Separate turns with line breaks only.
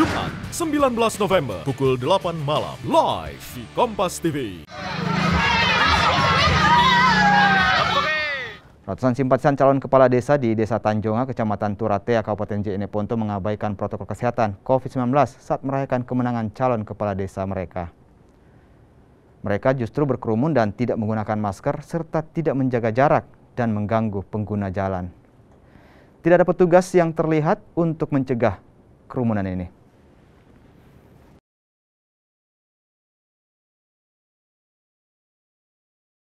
Jumat 19 November pukul 8 malam live di Kompas TV.
Ratusan simpatisan calon kepala desa di Desa Tanjonga, Kecamatan Turatea, Kabupaten Jene Ponto mengabaikan protokol kesehatan COVID-19 saat merayakan kemenangan calon kepala desa mereka. Mereka justru berkerumun dan tidak menggunakan masker serta tidak menjaga jarak dan mengganggu pengguna jalan. Tidak ada petugas yang terlihat untuk mencegah kerumunan
ini.